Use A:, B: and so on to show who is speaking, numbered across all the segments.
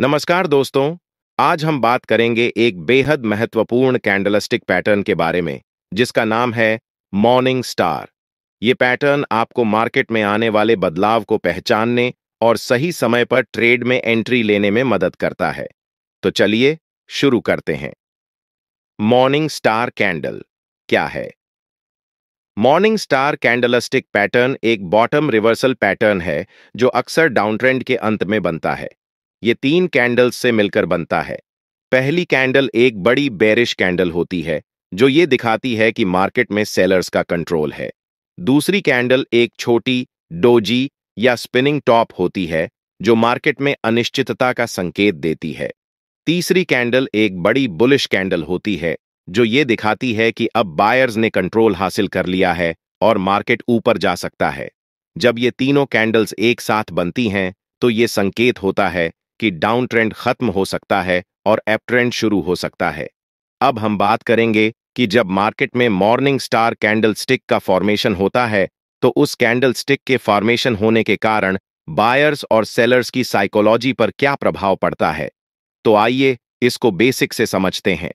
A: नमस्कार दोस्तों आज हम बात करेंगे एक बेहद महत्वपूर्ण कैंडलस्टिक पैटर्न के बारे में जिसका नाम है मॉर्निंग स्टार ये पैटर्न आपको मार्केट में आने वाले बदलाव को पहचानने और सही समय पर ट्रेड में एंट्री लेने में मदद करता है तो चलिए शुरू करते हैं मॉर्निंग स्टार कैंडल क्या है मॉर्निंग स्टार कैंडलस्टिक पैटर्न एक बॉटम रिवर्सल पैटर्न है जो अक्सर डाउन ट्रेंड के अंत में बनता है ये तीन कैंडल्स से मिलकर बनता है पहली कैंडल एक बड़ी बेरिश कैंडल होती है जो ये दिखाती है कि मार्केट में सेलर्स का कंट्रोल है दूसरी कैंडल एक छोटी डोजी या स्पिनिंग टॉप होती है जो मार्केट में अनिश्चितता का संकेत देती है तीसरी कैंडल एक बड़ी बुलिश कैंडल होती है जो ये दिखाती है कि अब बायर्स ने कंट्रोल हासिल कर लिया है और मार्केट ऊपर जा सकता है जब ये तीनों कैंडल्स एक साथ बनती हैं तो ये संकेत होता है कि डाउन ट्रेंड खत्म हो सकता है और अप ट्रेंड शुरू हो सकता है अब हम बात करेंगे कि जब मार्केट में मॉर्निंग स्टार कैंडल स्टिक का फॉर्मेशन होता है तो उस कैंडल स्टिक के फॉर्मेशन होने के कारण बायर्स और सेलर्स की साइकोलॉजी पर क्या प्रभाव पड़ता है तो आइए इसको बेसिक से समझते हैं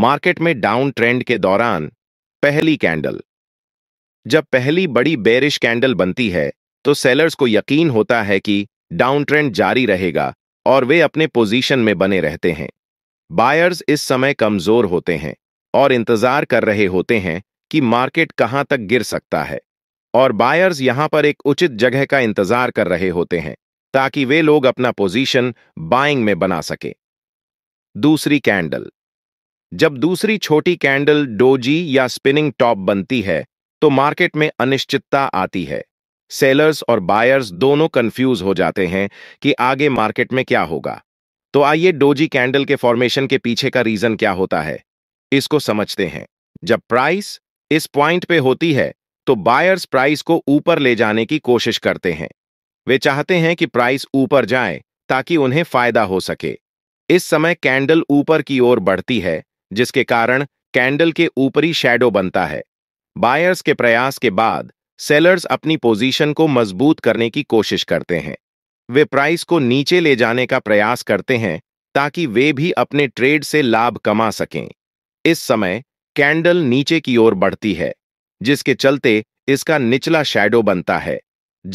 A: मार्केट में डाउन ट्रेंड के दौरान पहली कैंडल जब पहली बड़ी बेरिश कैंडल बनती है तो सेलर्स को यकीन होता है कि डाउन ट्रेंड जारी रहेगा और वे अपने पोजीशन में बने रहते हैं बायर्स इस समय कमजोर होते हैं और इंतजार कर रहे होते हैं कि मार्केट कहां तक गिर सकता है और बायर्स यहां पर एक उचित जगह का इंतजार कर रहे होते हैं ताकि वे लोग अपना पोजीशन बाइंग में बना सके दूसरी कैंडल जब दूसरी छोटी कैंडल डोजी या स्पिनिंग टॉप बनती है तो मार्केट में अनिश्चितता आती है सेलर्स और बायर्स दोनों कंफ्यूज हो जाते हैं कि आगे मार्केट में क्या होगा तो आइए डोजी कैंडल के फॉर्मेशन के पीछे का रीजन क्या होता है इसको समझते हैं जब प्राइस इस पॉइंट पे होती है तो बायर्स प्राइस को ऊपर ले जाने की कोशिश करते हैं वे चाहते हैं कि प्राइस ऊपर जाए ताकि उन्हें फायदा हो सके इस समय कैंडल ऊपर की ओर बढ़ती है जिसके कारण कैंडल के ऊपरी शेडो बनता है बायर्स के प्रयास के बाद सेलर्स अपनी पोजीशन को मजबूत करने की कोशिश करते हैं वे प्राइस को नीचे ले जाने का प्रयास करते हैं ताकि वे भी अपने ट्रेड से लाभ कमा सकें इस समय कैंडल नीचे की ओर बढ़ती है जिसके चलते इसका निचला शैडो बनता है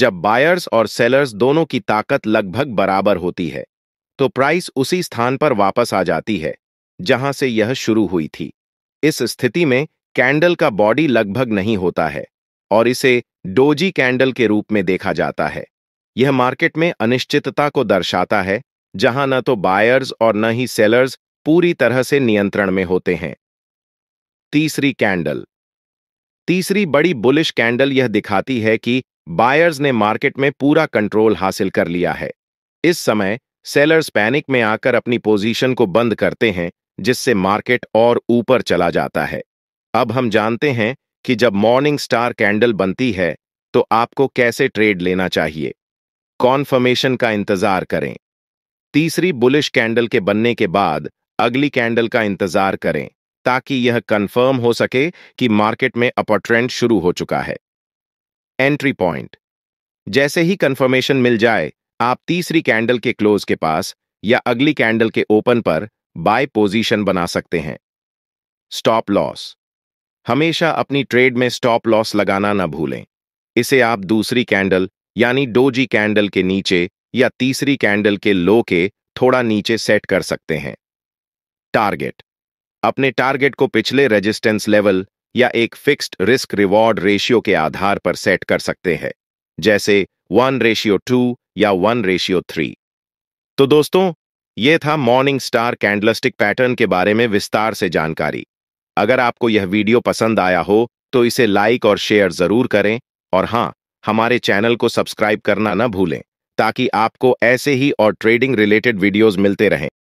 A: जब बायर्स और सेलर्स दोनों की ताकत लगभग बराबर होती है तो प्राइस उसी स्थान पर वापस आ जाती है जहां से यह शुरू हुई थी इस स्थिति में कैंडल का बॉडी लगभग नहीं होता है और इसे डोजी कैंडल के रूप में देखा जाता है यह मार्केट में अनिश्चितता को दर्शाता है जहां न तो बायर्स और न ही सेलर्स पूरी तरह से नियंत्रण में होते हैं तीसरी कैंडल तीसरी बड़ी बुलिश कैंडल यह दिखाती है कि बायर्स ने मार्केट में पूरा कंट्रोल हासिल कर लिया है इस समय सेलर्स पैनिक में आकर अपनी पोजीशन को बंद करते हैं जिससे मार्केट और ऊपर चला जाता है अब हम जानते हैं कि जब मॉर्निंग स्टार कैंडल बनती है तो आपको कैसे ट्रेड लेना चाहिए कॉन्फर्मेशन का इंतजार करें तीसरी बुलिश कैंडल के बनने के बाद अगली कैंडल का इंतजार करें ताकि यह कंफर्म हो सके कि मार्केट में अपर ट्रेंड शुरू हो चुका है एंट्री पॉइंट जैसे ही कंफर्मेशन मिल जाए आप तीसरी कैंडल के क्लोज के पास या अगली कैंडल के ओपन पर बाय पोजीशन बना सकते हैं स्टॉप लॉस हमेशा अपनी ट्रेड में स्टॉप लॉस लगाना न भूलें इसे आप दूसरी कैंडल यानी डोजी कैंडल के नीचे या तीसरी कैंडल के लो के थोड़ा नीचे सेट कर सकते हैं टारगेट अपने टारगेट को पिछले रेजिस्टेंस लेवल या एक फिक्स्ड रिस्क रिवॉर्ड रेशियो के आधार पर सेट कर सकते हैं जैसे वन रेशियो टू या वन रेशियो थ्री तो दोस्तों ये था मॉर्निंग स्टार कैंडलस्टिक पैटर्न के बारे में विस्तार से जानकारी अगर आपको यह वीडियो पसंद आया हो तो इसे लाइक और शेयर जरूर करें और हाँ हमारे चैनल को सब्सक्राइब करना न भूलें ताकि आपको ऐसे ही और ट्रेडिंग रिलेटेड वीडियोस मिलते रहें